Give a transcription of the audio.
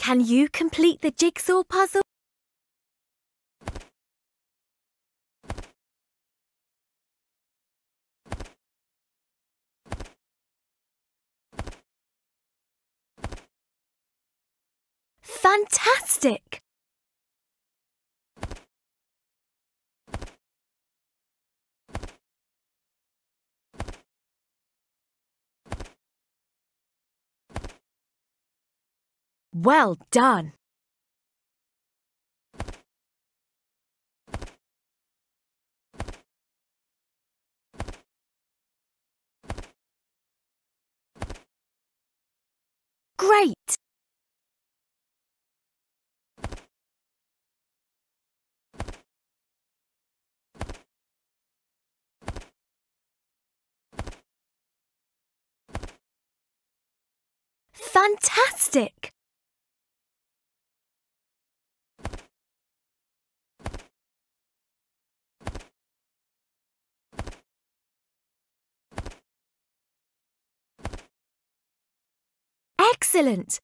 Can you complete the jigsaw puzzle? Fantastic! Well done! Great! Fantastic! Excellent!